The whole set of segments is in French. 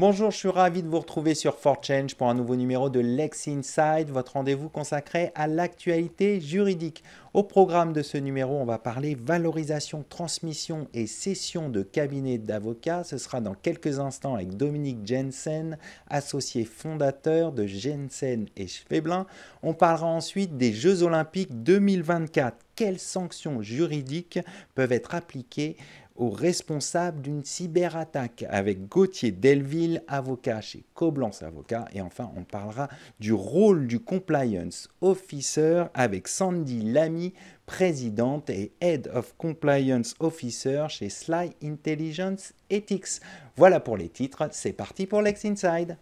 Bonjour, je suis ravi de vous retrouver sur 4Change pour un nouveau numéro de Lex Inside, votre rendez-vous consacré à l'actualité juridique. Au programme de ce numéro, on va parler valorisation, transmission et cession de cabinet d'avocats. Ce sera dans quelques instants avec Dominique Jensen, associé fondateur de Jensen et Schweblin. On parlera ensuite des Jeux Olympiques 2024. Quelles sanctions juridiques peuvent être appliquées aux responsables d'une cyberattaque avec Gauthier Delville, avocat chez Coblance Avocat. Et enfin, on parlera du rôle du compliance officer avec Sandy Lamy, présidente et Head of Compliance Officer chez Sly Intelligence Ethics. Voilà pour les titres, c'est parti pour Lex Inside.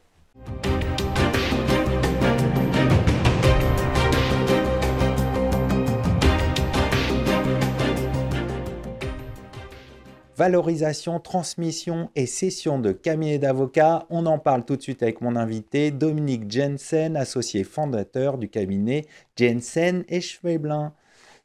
valorisation, transmission et cession de cabinet d'avocats. On en parle tout de suite avec mon invité Dominique Jensen, associé fondateur du cabinet Jensen et Schweblin.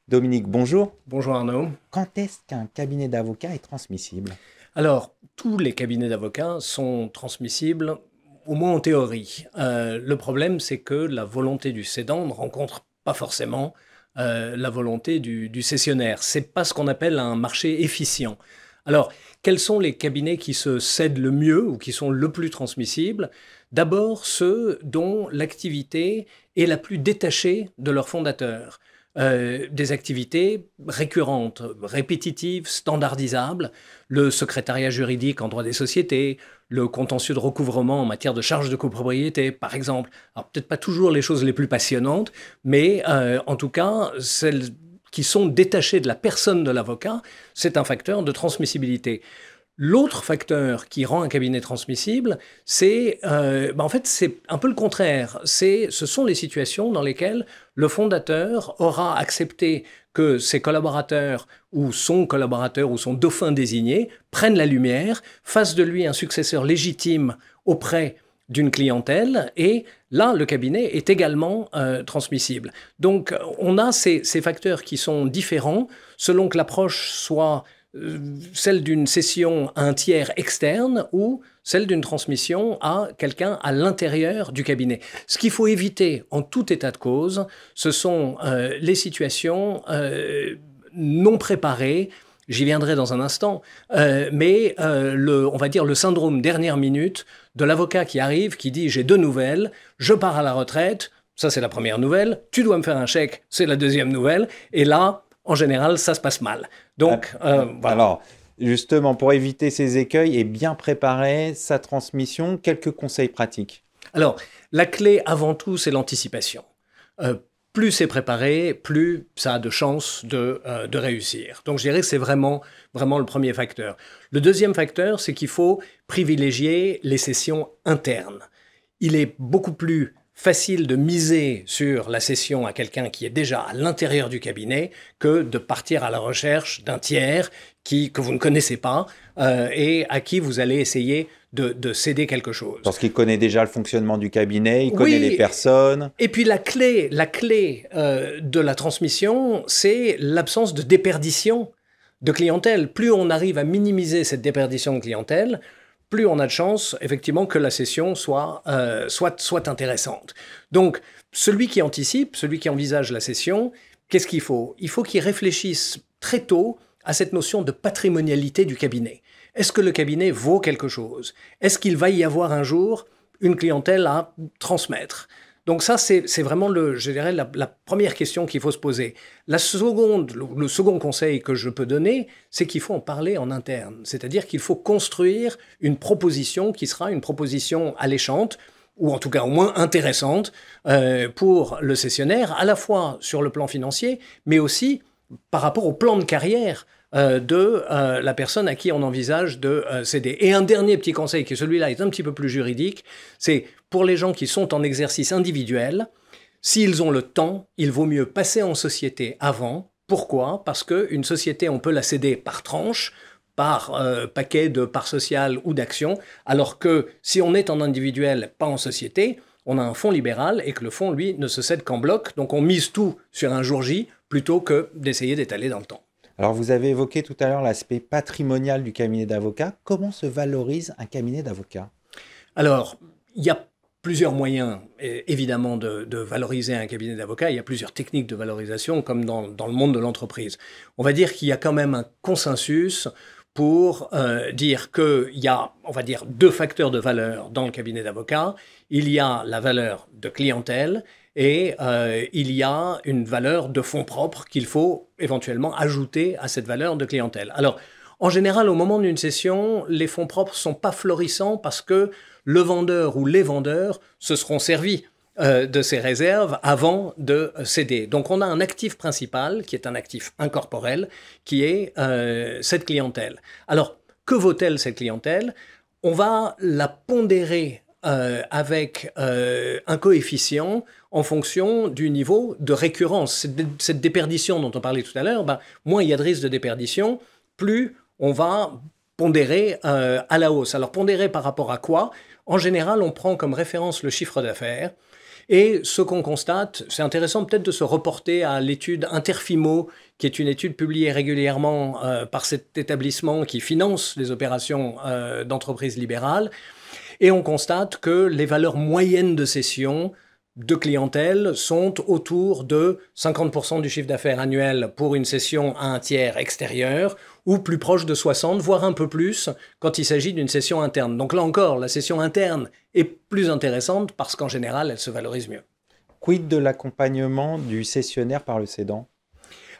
Dominique, bonjour. Bonjour Arnaud. Quand est-ce qu'un cabinet d'avocats est transmissible Alors, tous les cabinets d'avocats sont transmissibles, au moins en théorie. Euh, le problème, c'est que la volonté du cédant ne rencontre pas forcément euh, la volonté du, du cessionnaire. C'est pas ce qu'on appelle un marché efficient. Alors, quels sont les cabinets qui se cèdent le mieux ou qui sont le plus transmissibles D'abord, ceux dont l'activité est la plus détachée de leur fondateur. Euh, des activités récurrentes, répétitives, standardisables, le secrétariat juridique en droit des sociétés, le contentieux de recouvrement en matière de charges de copropriété, par exemple. Alors peut-être pas toujours les choses les plus passionnantes, mais euh, en tout cas, celles qui sont détachés de la personne de l'avocat, c'est un facteur de transmissibilité. L'autre facteur qui rend un cabinet transmissible, c'est euh, bah, en fait c'est un peu le contraire. C'est ce sont les situations dans lesquelles le fondateur aura accepté que ses collaborateurs ou son collaborateur ou son dauphin désigné prennent la lumière, fassent de lui un successeur légitime auprès d'une clientèle et là, le cabinet est également euh, transmissible. Donc, euh, on a ces, facteurs qui sont différents selon que l'approche soit euh, celle d'une session à un tiers externe ou celle d'une transmission à quelqu'un à l'intérieur du cabinet. Ce qu'il faut éviter en tout état de cause, ce sont les situations non préparées, J'y viendrai dans un instant. Euh, mais euh, on va dire le syndrome dernière minute de l'avocat qui arrive, qui dit j'ai deux nouvelles, je pars à la retraite, ça c'est la première nouvelle, tu dois me faire un chèque, c'est la deuxième nouvelle, et là, en général, ça se passe mal. Donc, ah, euh, voilà. Alors, justement, pour éviter ces écueils et bien préparer sa transmission, quelques conseils pratiques. Alors, la clé avant tout, c'est l'anticipation plus c'est préparé, plus ça a de chances euh, de, réussir. Donc je dirais que c'est vraiment, vraiment le premier facteur. Le deuxième facteur, c'est qu'il faut privilégier les sessions internes. Il est beaucoup plus facile de miser sur la session à quelqu'un qui est déjà à l'intérieur du cabinet que de partir à la recherche d'un tiers qui, que vous ne connaissez pas euh, et à qui vous allez essayer de, céder quelque chose. Parce qu'il connaît déjà le fonctionnement du cabinet, il connaît les personnes. Et puis la clé, la clé euh, de la transmission, c'est l'absence de déperdition de clientèle. Plus on arrive à minimiser cette déperdition de clientèle, plus on a de chance, effectivement, que la session euh, soit, soit intéressante. Donc, celui qui anticipe, celui qui envisage la session, qu'est-ce qu'il faut Il faut qu'il réfléchisse très tôt à cette notion de patrimonialité du cabinet. Est-ce que le cabinet vaut quelque chose Est-ce qu'il va y avoir un jour une clientèle à transmettre donc ça, c'est vraiment, le, je la, première question qu'il faut se poser. le, second conseil que je peux donner, c'est qu'il faut en parler en interne. C'est-à-dire qu'il faut construire une proposition qui sera une proposition alléchante, ou en tout cas au moins intéressante, euh, pour le sessionnaire, à la fois sur le plan financier, mais aussi par rapport au plan de carrière euh, de euh, la personne à qui on envisage de euh, céder. Et un dernier petit conseil, qui celui-là est un petit peu plus juridique, c'est pour les gens qui sont en exercice individuel, s'ils ont le temps, il vaut mieux passer en société avant. Pourquoi Parce qu'une société, on peut la céder par tranche, par paquet de parts sociales ou d'actions, alors que si on est en individuel, pas en société, on a un fonds libéral et que le fonds, lui, ne se cède qu'en bloc, donc on mise tout sur un jour J plutôt que d'essayer d'étaler dans le temps. Alors, vous avez évoqué tout à l'heure l'aspect patrimonial du cabinet d'avocat. Comment se valorise un cabinet d'avocat Alors, il y a plusieurs moyens, euh, évidemment, de, valoriser un cabinet d'avocat. Il y a plusieurs techniques de valorisation, comme dans, le monde de l'entreprise. On va dire qu'il y a quand même un consensus pour euh, dire qu'il y a, on va dire, deux facteurs de valeur dans le cabinet d'avocat. Il y a la valeur de clientèle et euh, il y a une valeur de fonds propres qu'il faut éventuellement ajouter à cette valeur de clientèle. Alors, en général, au moment d'une session, les fonds propres sont pas florissants parce que le vendeur ou les vendeurs se seront servis euh, de ces réserves avant de céder. Donc on a un actif principal qui est un actif incorporel, qui est euh, cette clientèle. Alors, que vaut-elle cette clientèle On va la pondérer euh, avec euh, un coefficient en fonction du niveau de récurrence. Cette, déperdition dont on parlait tout à l'heure, ben, moins il y a de risque de déperdition, plus on va pondérer euh, à la hausse. Alors pondérer par rapport à quoi En général, on prend comme référence le chiffre d'affaires. Et ce qu'on constate, c'est intéressant peut-être de se reporter à l'étude Interfimo, qui est une étude publiée régulièrement par cet établissement qui finance les opérations d'entreprise d'entreprises libérales. Et on constate que les valeurs moyennes de cession de clientèle sont autour de 50% du chiffre d'affaires annuel pour une session à un tiers extérieur ou plus proche de 60, voire un peu plus quand il s'agit d'une session interne. Donc là encore, la session interne est plus intéressante parce qu'en général, elle se valorise mieux. Quid de l'accompagnement du cessionnaire par le cédant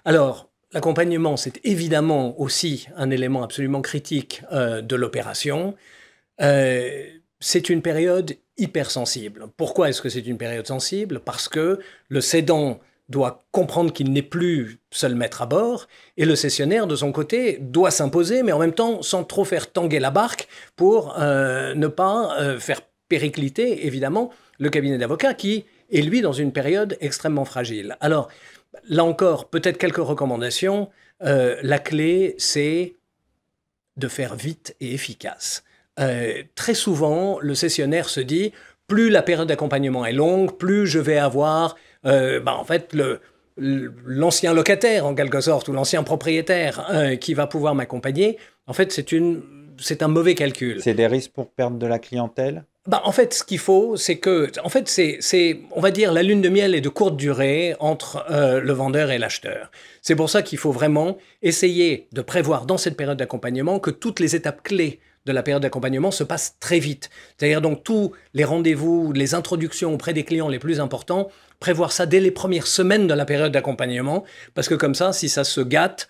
Alors, l'accompagnement, c'est évidemment aussi un élément absolument critique euh, de l'opération. Euh, c'est une période hypersensible. Pourquoi est-ce que c'est une période sensible Parce que le cédant doit comprendre qu'il n'est plus seul maître à bord, et le cessionnaire, de son côté, doit s'imposer, mais en même temps sans trop faire tanguer la barque pour euh, ne pas euh, faire péricliter, évidemment, le cabinet d'avocats qui est, lui, dans une période extrêmement fragile. Alors, là encore, peut-être quelques recommandations. Euh, la clé, c'est de faire vite et efficace. Euh, très souvent, le sessionnaire se dit, plus la période d'accompagnement est longue, plus je vais avoir, euh, bah, en fait, l'ancien locataire en quelque sorte ou l'ancien propriétaire euh, qui va pouvoir m'accompagner, en fait c'est un mauvais calcul. C'est des risques pour perdre de la clientèle. Bah, en fait, ce qu'il faut, c'est que, en fait, c'est, on va dire, la lune de miel est de courte durée entre le vendeur et l'acheteur. C'est pour ça qu'il faut vraiment essayer de prévoir dans cette période d'accompagnement que toutes les étapes clés de la période d'accompagnement se passe très vite. C'est-à-dire donc tous les rendez-vous, les introductions auprès des clients les plus importants, prévoir ça dès les premières semaines de la période d'accompagnement, parce que comme ça, si ça se gâte,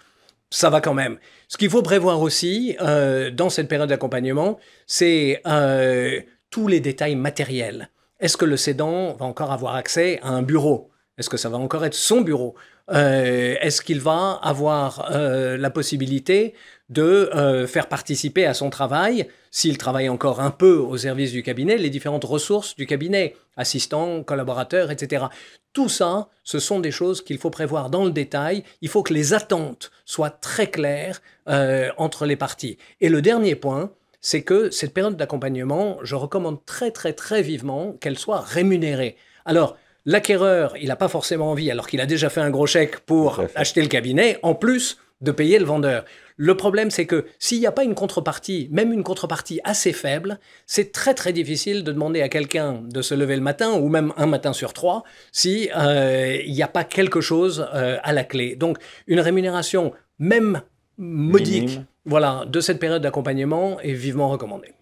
ça va quand même. Ce qu'il faut prévoir aussi euh, dans cette période d'accompagnement, c'est euh, tous les détails matériels. Est-ce que le cédant va encore avoir accès à un bureau est-ce que ça va encore être son bureau euh, Est-ce qu'il va avoir euh, la possibilité de euh, faire participer à son travail, s'il travaille encore un peu au service du cabinet, les différentes ressources du cabinet, assistants, collaborateurs, etc. Tout ça, ce sont des choses qu'il faut prévoir dans le détail. Il faut que les attentes soient très claires entre les parties. Et le dernier point, c'est que cette période d'accompagnement, je recommande très très très vivement qu'elle soit rémunérée. Alors, L'acquéreur, il n'a pas forcément envie, alors qu'il a déjà fait un gros chèque pour acheter le cabinet, en plus de payer le vendeur. Le problème, c'est que s'il n'y a pas une contrepartie, même une contrepartie assez faible, c'est très très difficile de demander à quelqu'un de se lever le matin, ou même un matin sur trois, s'il euh, n'y a pas quelque chose euh, à la clé. Donc une rémunération, même modique, voilà, de cette période d'accompagnement est vivement recommandée.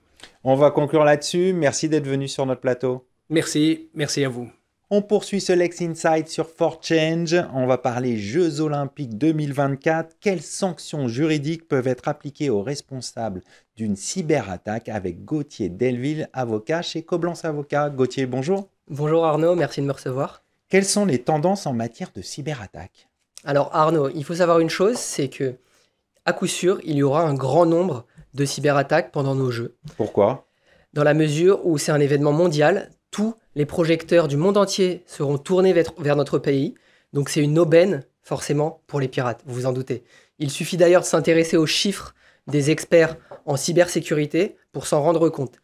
On va conclure là-dessus. Merci d'être venu sur notre plateau. Merci, merci à vous. On poursuit ce Lex Insight sur fort change On va parler Jeux Olympiques 2024. Quelles sanctions juridiques peuvent être appliquées aux responsables d'une cyberattaque avec Gauthier Delville, avocat chez Coblence Avocat. Gauthier, bonjour. Bonjour Arnaud, merci de me recevoir. Quelles sont les tendances en matière de cyberattaque Alors Arnaud, il faut savoir une chose, c'est que à coup sûr, il y aura un grand nombre de cyberattaques pendant nos jeux. Pourquoi dans la mesure où c'est un événement mondial, tous les projecteurs du monde entier seront tournés vers notre pays. Donc c'est une aubaine, forcément, pour les pirates, vous vous en doutez. Il suffit d'ailleurs de s'intéresser aux chiffres des experts en cybersécurité pour s'en rendre compte.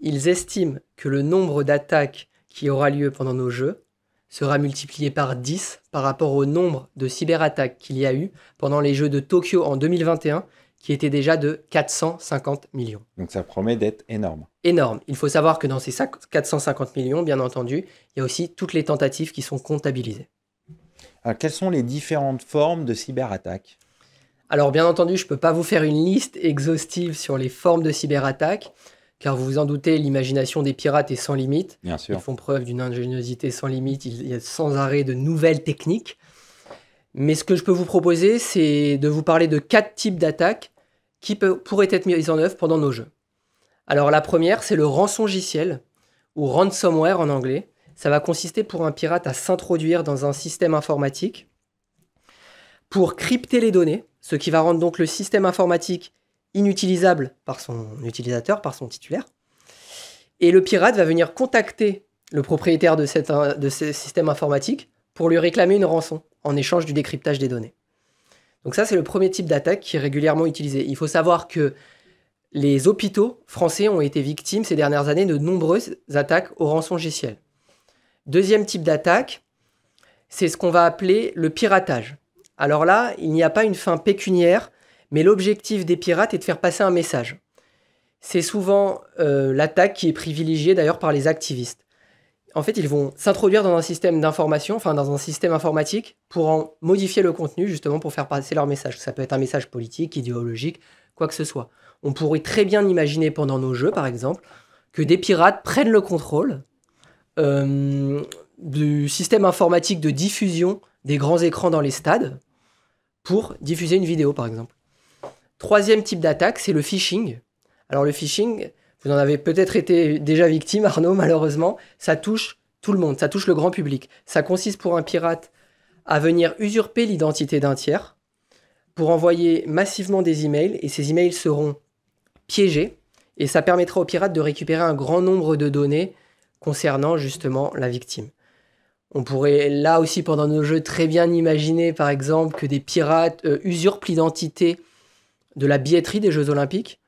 Ils estiment que le nombre d'attaques qui aura lieu pendant nos jeux sera multiplié par 10 par rapport au nombre de cyberattaques qu'il y a eu pendant les Jeux de Tokyo en 2021 qui était déjà de 450 millions. Donc ça promet d'être énorme. Énorme. Il faut savoir que dans ces 450 millions, bien entendu, il y a aussi toutes les tentatives qui sont comptabilisées. Alors quelles sont les différentes formes de cyberattaques Alors bien entendu, je ne peux pas vous faire une liste exhaustive sur les formes de cyberattaque, car vous vous en doutez, l'imagination des pirates est sans limite. Bien sûr. Ils font preuve d'une ingéniosité sans limite, il y a sans arrêt de nouvelles techniques. Mais ce que je peux vous proposer, c'est de vous parler de quatre types d'attaques qui pourrait pourraient être mises en œuvre pendant nos jeux. Alors la première, c'est le rançongiciel, ou ransomware en anglais. Ça va consister pour un pirate à s'introduire dans un système informatique pour crypter les données, ce qui va rendre donc le système informatique inutilisable par son utilisateur, par son titulaire. Et le pirate va venir contacter le propriétaire de, de ce système informatique pour lui réclamer une rançon en échange du décryptage des données. Donc ça, c'est le premier type d'attaque qui est régulièrement utilisé. Il faut savoir que les hôpitaux français ont été victimes ces dernières années de nombreuses attaques au rançongiciel. Deuxième type d'attaque, c'est ce qu'on va appeler le piratage. Alors là, il n'y a pas une fin pécuniaire, mais l'objectif des pirates est de faire passer un message. C'est souvent euh, l'attaque qui est privilégiée d'ailleurs par les activistes en fait, ils vont s'introduire dans un système d'information, enfin dans un système informatique, pour en modifier le contenu, justement, pour faire passer leur message. Ça peut être un message politique, idéologique, quoi que ce soit. On pourrait très bien imaginer pendant nos jeux, par exemple, que des pirates prennent le contrôle euh, du système informatique de diffusion des grands écrans dans les stades pour diffuser une vidéo, par exemple. Troisième type d'attaque, c'est le phishing. Alors le phishing, vous en avez peut-être été déjà victime, Arnaud, malheureusement. Ça touche tout le monde, ça touche le grand public. Ça consiste pour un pirate à venir usurper l'identité d'un tiers pour envoyer massivement des emails et ces emails seront piégés et ça permettra aux pirates de récupérer un grand nombre de données concernant justement la victime. On pourrait là aussi pendant nos jeux très bien imaginer par exemple que des pirates euh, usurpent l'identité de la billetterie des Jeux Olympiques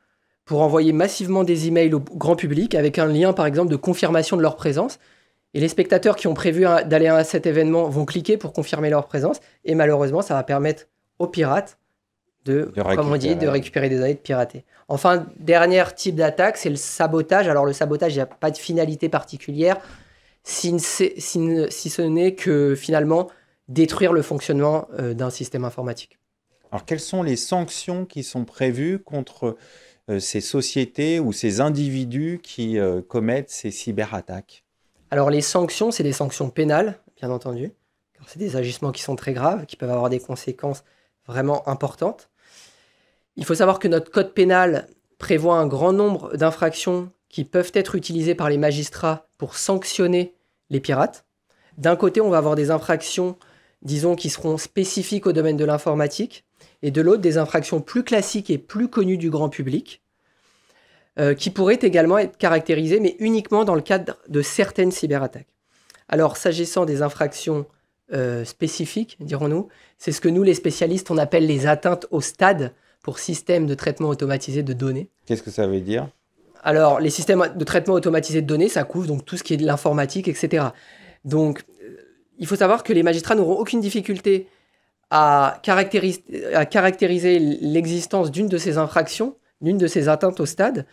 pour envoyer massivement des emails au grand public avec un lien par exemple de confirmation de leur présence. Et les spectateurs qui ont prévu d'aller à cet événement vont cliquer pour confirmer leur présence. Et malheureusement, ça va permettre aux pirates de, comme on dit, de récupérer des données, de pirater. Enfin, dernier type d'attaque, c'est le sabotage. Alors le sabotage, il n'y a pas de finalité particulière, si, si, si ce n'est que finalement détruire le fonctionnement euh, d'un système informatique. Alors quelles sont les sanctions qui sont prévues contre euh, ces sociétés ou ces individus qui euh, commettent ces cyberattaques Alors les sanctions, c'est des sanctions pénales, bien entendu, car c'est des agissements qui sont très graves, qui peuvent avoir des conséquences vraiment importantes. Il faut savoir que notre code pénal prévoit un grand nombre d'infractions qui peuvent être utilisées par les magistrats pour sanctionner les pirates. D'un côté, on va avoir des infractions, disons, qui seront spécifiques au domaine de l'informatique, et de l'autre des infractions plus classiques et plus connues du grand public, euh, qui pourraient également être caractérisées, mais uniquement dans le cadre de certaines cyberattaques. Alors, s'agissant des infractions euh, spécifiques, dirons-nous, c'est ce que nous, les spécialistes, on appelle les atteintes au stade pour système de traitement automatisé de données. Qu'est-ce que ça veut dire alors, les systèmes de traitement automatisé de données, ça couvre donc tout ce qui est de l'informatique, etc. Donc, euh, il faut savoir que les magistrats n'auront aucune difficulté à caractériser, l'existence d'une de ces infractions, d'une de ces atteintes au stade,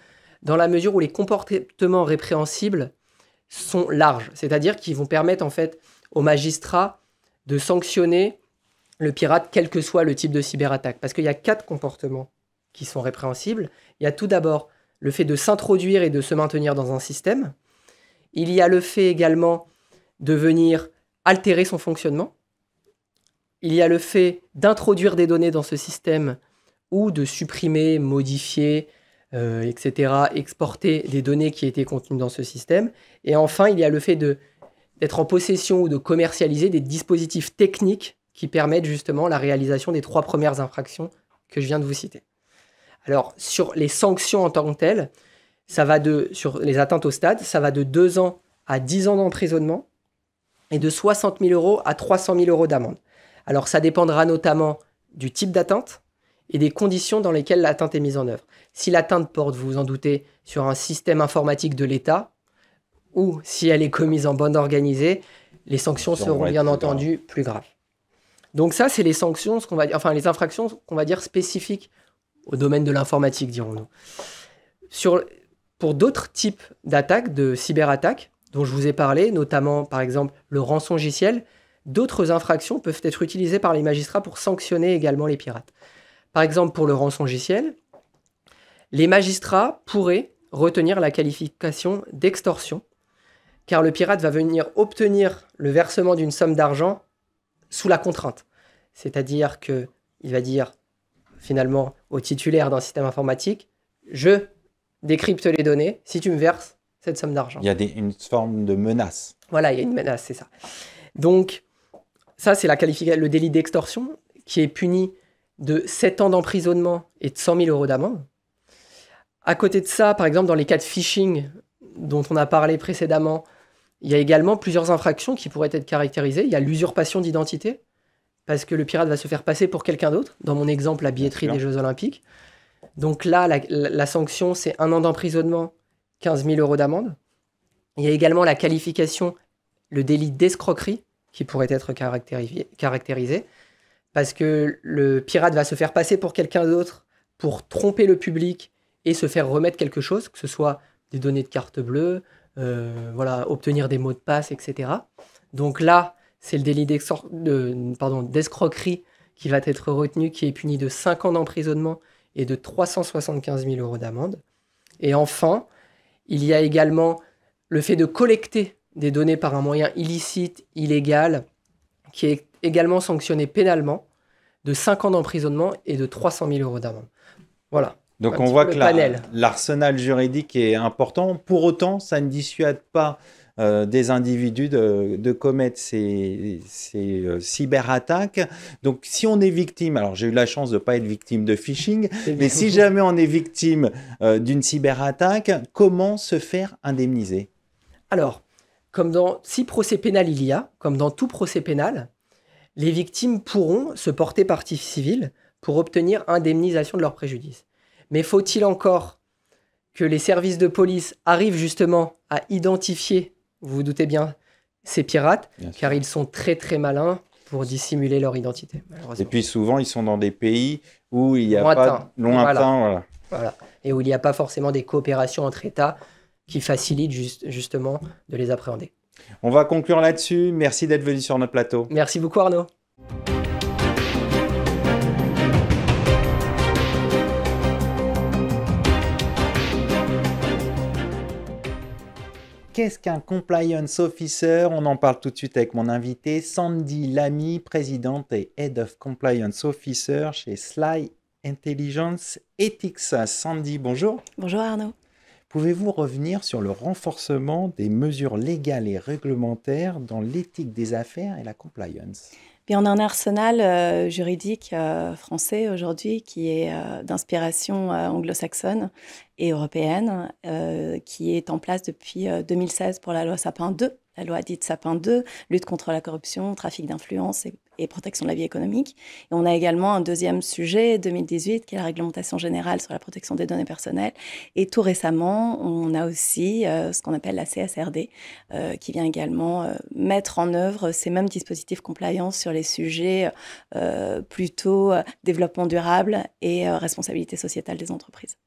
dans la mesure où les comportements répréhensibles sont larges, c'est-à-dire qu'ils vont permettre en fait aux magistrats de sanctionner le pirate quel que soit le type de cyberattaque. Parce qu'il y a quatre comportements qui sont répréhensibles. Il y a tout d'abord le fait de s'introduire et de se maintenir dans un système. Il y a le fait également de venir altérer son fonctionnement il y a le fait d'introduire des données dans ce système ou de supprimer, modifier, euh, etc., exporter des données qui étaient contenues dans ce système. Et enfin, il y a le fait d'être en possession ou de commercialiser des dispositifs techniques qui permettent justement la réalisation des trois premières infractions que je viens de vous citer. Alors, sur les sanctions en tant que telles, ça va de, sur les atteintes au stade, ça va de 2 ans à 10 ans d'emprisonnement et de 60 000 euros à 300 000 euros d'amende. Alors ça dépendra notamment du type d'atteinte et des conditions dans lesquelles l'atteinte est mise en œuvre. Si l'atteinte porte, vous vous en doutez, sur un système informatique de l'État, ou si elle est commise en bande organisée, les sanctions seront bien entendu plus graves. Donc ça, c'est les sanctions, ce qu'on va les infractions qu'on va dire spécifiques au domaine de l'informatique, dirons-nous. pour d'autres types d'attaques, de cyberattaques, dont je vous ai parlé, notamment par exemple le rançongiciel, d'autres infractions peuvent être utilisées par les magistrats pour sanctionner également les pirates. Par exemple, pour le rançon rançongiciel, les magistrats pourraient retenir la qualification d'extorsion, car le pirate va venir obtenir le versement d'une somme d'argent sous la contrainte. C'est-à-dire que il va dire finalement au titulaire d'un système informatique, je décrypte les données si tu me verses cette somme d'argent. Il y a une forme de menace. Voilà, il y a une menace, c'est ça. Donc, ça, c'est la qualification, le délit d'extorsion qui est puni de 7 ans d'emprisonnement et de 100 000 euros d'amende. À côté de ça, par exemple, dans les cas de phishing dont on a parlé précédemment, il y a également plusieurs infractions qui pourraient être caractérisées. Il y a l'usurpation d'identité, parce que le pirate va se faire passer pour quelqu'un d'autre. Dans mon exemple, la billetterie des Jeux Olympiques. Donc là, la, la sanction, c'est un an d'emprisonnement, 15 000 euros d'amende. Il y a également la qualification, le délit d'escroquerie, qui pourrait être caractérisé, parce que le pirate va se faire passer pour quelqu'un d'autre pour tromper le public et se faire remettre quelque chose, que ce soit des données de carte bleue, euh, voilà, obtenir des mots de passe, etc. Donc là, c'est le délit d'escroquerie qui va être retenu, qui est puni de 5 ans d'emprisonnement et de 375 000 euros d'amende. Et enfin, il y a également le fait de collecter des données par un moyen illicite, illégal, qui est également sanctionné pénalement de 5 ans d'emprisonnement et de 300 000 euros d'amende. Voilà. Donc on voit que l'arsenal juridique est important. Pour autant, ça ne dissuade pas euh, des individus de, commettre ces, euh, cyberattaques. Donc, si on est victime, alors j'ai eu la chance de ne pas être victime de phishing, mais si jamais on est victime euh, d'une cyberattaque, comment se faire indemniser Alors, comme dans si procès pénal il y a, comme dans tout procès pénal, les victimes pourront se porter partie civile pour obtenir indemnisation de leurs préjudices. Mais faut-il encore que les services de police arrivent justement à identifier, vous vous doutez bien, ces pirates, car ils sont très très malins pour dissimuler leur identité. Et puis souvent, ils sont dans des pays où il y a pas lointain, et où il n'y a pas forcément des coopérations entre États qui facilite justement de les appréhender. On va conclure là-dessus. Merci d'être venu sur notre plateau. Merci beaucoup Arnaud. Qu'est-ce qu'un compliance officer On en parle tout de suite avec mon invité, Sandy Lamy, présidente et head of compliance officer chez Sly Intelligence Ethics. Sandy, bonjour. Bonjour Arnaud. Pouvez-vous revenir sur le renforcement des mesures légales et réglementaires dans l'éthique des affaires et la compliance Bien, on a un arsenal euh, juridique euh, français aujourd'hui qui est euh, d'inspiration anglo-saxonne et européenne, qui est en place depuis 2016 pour la loi Sapin 2, la loi dite Sapin 2, lutte contre la corruption, trafic d'influence et, et protection de la vie économique. Et on a également un deuxième sujet, 2018, qui est la réglementation générale sur la protection des données personnelles. Et tout récemment, on a aussi euh, ce qu'on appelle la CSRD, euh, qui vient également euh, mettre en œuvre ces mêmes dispositifs compliance sur les sujets plutôt développement durable et responsabilité sociétale des entreprises.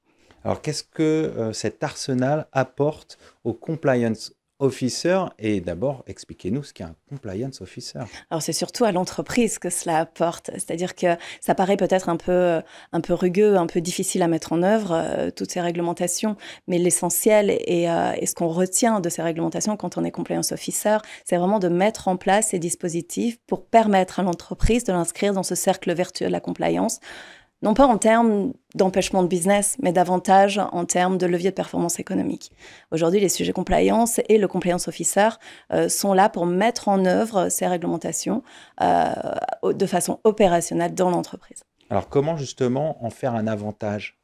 Alors, qu'est-ce que cet arsenal apporte aux compliance officer et d'abord expliquez-nous ce qu'est un compliance officer. Alors c'est surtout à l'entreprise que cela apporte, c'est-à-dire que ça paraît peut-être un peu un peu rugueux, un peu difficile à mettre en œuvre euh, toutes ces réglementations, mais l'essentiel et, et, euh, ce qu'on retient de ces réglementations quand on est compliance officer, c'est vraiment de mettre en place ces dispositifs pour permettre à l'entreprise de l'inscrire dans ce cercle vertueux de la compliance non pas en termes d'empêchement de business, mais davantage en termes de levier de performance économique. Aujourd'hui, les sujets compliance et le compliance officer euh, sont là pour mettre en œuvre ces réglementations euh, de façon opérationnelle dans l'entreprise. Alors comment justement en faire un avantage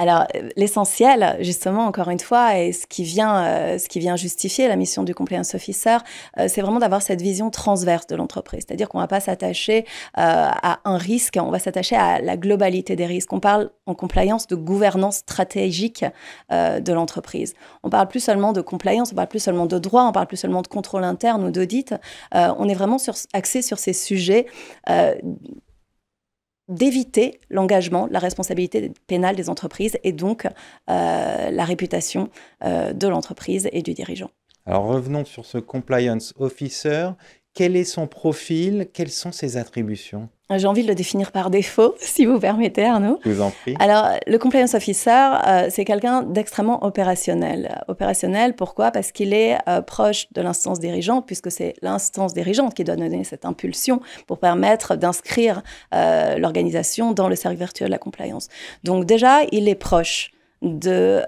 alors euh, l'essentiel, justement, encore une fois, et ce qui vient, euh, ce qui vient justifier la mission du compliance officer, euh, c'est vraiment d'avoir cette vision transverse de l'entreprise, c'est-à-dire qu'on ne va pas s'attacher à un risque, on va s'attacher à la globalité des risques. On parle en compliance de gouvernance stratégique de l'entreprise. On parle plus seulement de compliance, on parle plus seulement de droit, on parle plus seulement de contrôle interne ou d'audit. on est vraiment sur, axé sur ces sujets d'éviter l'engagement, la responsabilité pénale des entreprises et donc euh, la réputation euh, de l'entreprise et du dirigeant. Alors revenons sur ce compliance officer. Quel est son profil Quelles sont ses attributions j'ai envie de le définir par défaut, si vous permettez, Arnaud. Je vous en prie. Alors, le compliance officer, euh, c'est quelqu'un d'extrêmement opérationnel. Opérationnel, pourquoi Parce qu'il est euh, proche de l'instance dirigeante, puisque c'est l'instance dirigeante qui doit donner cette impulsion pour permettre d'inscrire euh, l'organisation dans le cercle vertueux de la compliance. Donc, déjà, il est proche. De,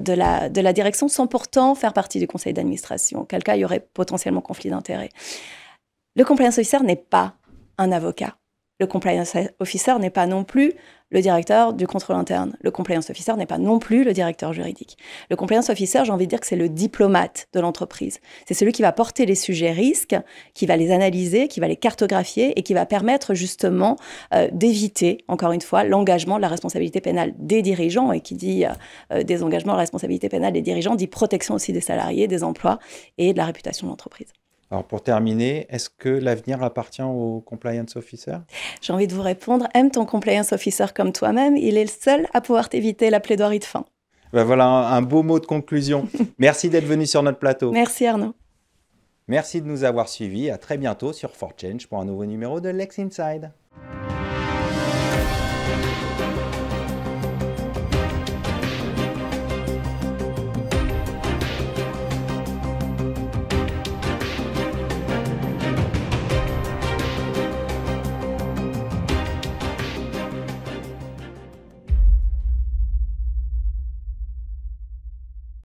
de, la, de la direction sans pourtant faire partie du conseil d'administration. Auquel cas, il y aurait potentiellement conflit d'intérêts. Le compliance officer n'est pas un avocat. Le compliance officer n'est pas non plus le directeur du contrôle interne. Le compliance officer n'est pas non plus le directeur juridique. Le compliance officer, j'ai envie de dire que c'est le diplomate de l'entreprise. C'est celui qui va porter les sujets risques, qui va les analyser, qui va les cartographier et qui va permettre justement euh, d'éviter, encore une fois, l'engagement de la responsabilité pénale des dirigeants. Et qui dit euh, euh, des engagements de responsabilité pénale des dirigeants dit protection aussi des salariés, des emplois et de la réputation de l'entreprise. Alors pour terminer, est-ce que l'avenir appartient au compliance officer J'ai envie de vous répondre, aime ton compliance officer comme toi-même, il est le seul à pouvoir t'éviter la plaidoirie de fin. Ben voilà un, beau mot de conclusion. Merci d'être venu sur notre plateau. Merci Arnaud. Merci de nous avoir suivis. À très bientôt sur 4Change pour un nouveau numéro de Lex Inside.